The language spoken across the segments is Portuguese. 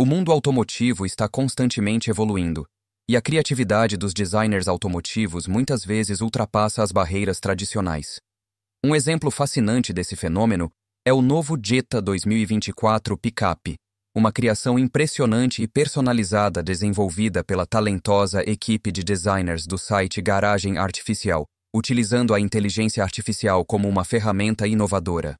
O mundo automotivo está constantemente evoluindo, e a criatividade dos designers automotivos muitas vezes ultrapassa as barreiras tradicionais. Um exemplo fascinante desse fenômeno é o novo Jetta 2024 Pickup, uma criação impressionante e personalizada desenvolvida pela talentosa equipe de designers do site Garagem Artificial, utilizando a inteligência artificial como uma ferramenta inovadora.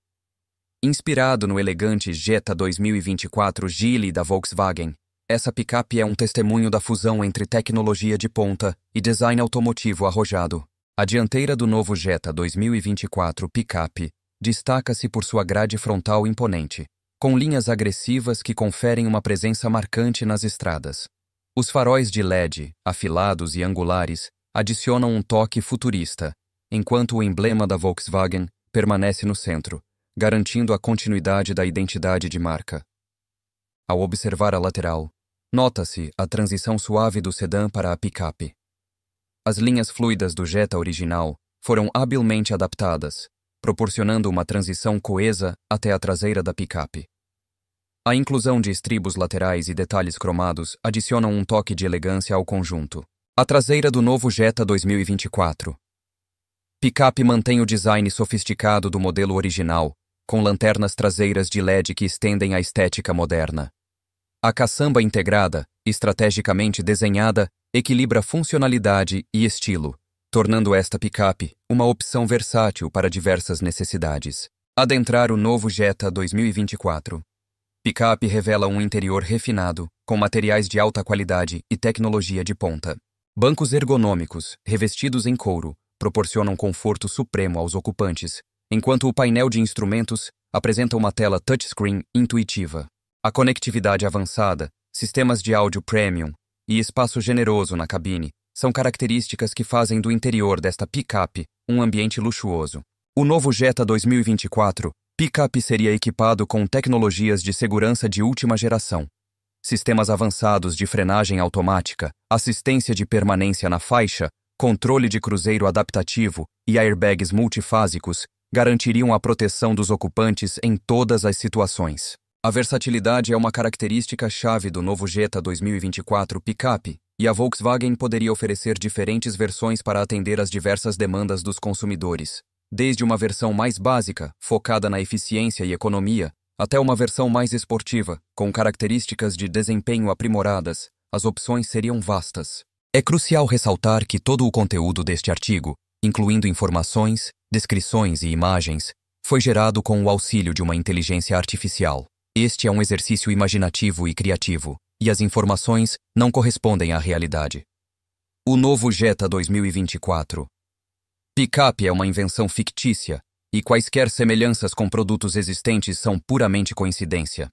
Inspirado no elegante Jetta 2024 Gili da Volkswagen, essa picape é um testemunho da fusão entre tecnologia de ponta e design automotivo arrojado. A dianteira do novo Jetta 2024 picape destaca-se por sua grade frontal imponente, com linhas agressivas que conferem uma presença marcante nas estradas. Os faróis de LED, afilados e angulares, adicionam um toque futurista, enquanto o emblema da Volkswagen permanece no centro, garantindo a continuidade da identidade de marca. Ao observar a lateral, nota-se a transição suave do sedã para a picape. As linhas fluidas do Jetta original foram habilmente adaptadas, proporcionando uma transição coesa até a traseira da picape. A inclusão de estribos laterais e detalhes cromados adicionam um toque de elegância ao conjunto. A traseira do novo Jetta 2024. Picape mantém o design sofisticado do modelo original, com lanternas traseiras de LED que estendem a estética moderna. A caçamba integrada, estrategicamente desenhada, equilibra funcionalidade e estilo, tornando esta picape uma opção versátil para diversas necessidades. Adentrar o novo Jetta 2024. Picape revela um interior refinado, com materiais de alta qualidade e tecnologia de ponta. Bancos ergonômicos, revestidos em couro, proporcionam conforto supremo aos ocupantes, enquanto o painel de instrumentos apresenta uma tela touchscreen intuitiva. A conectividade avançada, sistemas de áudio premium e espaço generoso na cabine são características que fazem do interior desta picape um ambiente luxuoso. O novo Jetta 2024 picape seria equipado com tecnologias de segurança de última geração, sistemas avançados de frenagem automática, assistência de permanência na faixa, controle de cruzeiro adaptativo e airbags multifásicos garantiriam a proteção dos ocupantes em todas as situações. A versatilidade é uma característica chave do novo Jetta 2024 picape, e a Volkswagen poderia oferecer diferentes versões para atender às diversas demandas dos consumidores, desde uma versão mais básica, focada na eficiência e economia, até uma versão mais esportiva, com características de desempenho aprimoradas, as opções seriam vastas. É crucial ressaltar que todo o conteúdo deste artigo incluindo informações, descrições e imagens, foi gerado com o auxílio de uma inteligência artificial. Este é um exercício imaginativo e criativo, e as informações não correspondem à realidade. O novo Jetta 2024. Picap é uma invenção fictícia, e quaisquer semelhanças com produtos existentes são puramente coincidência.